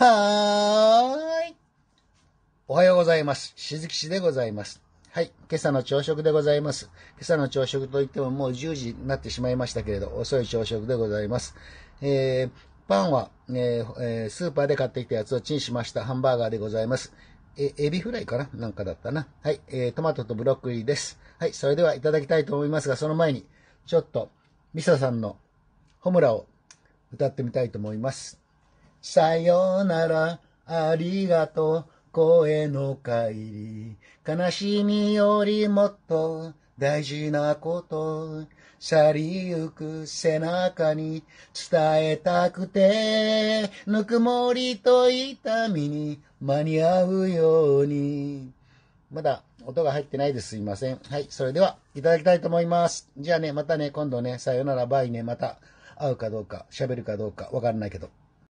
はーい。おはようございます。しずき市でございます。はい。今朝の朝食でございます。今朝の朝食といってももう10時になってしまいましたけれど、遅い朝食でございます。えー、パンは、えーえー、スーパーで買ってきたやつをチンしました。ハンバーガーでございます。え、エビフライかななんかだったな。はい。えー、トマトとブロッコリーです。はい。それではいただきたいと思いますが、その前に、ちょっと、ミサさんのホムラを歌ってみたいと思います。さよなら、ありがとう、声の帰り。悲しみよりもっと大事なこと。去りゆく背中に伝えたくて、ぬくもりと痛みに間に合うように。まだ音が入ってないですすいません。はい、それではいただきたいと思います。じゃあね、またね、今度ね、さよならバイね、また会うかどうか、喋るかどうかわからないけど。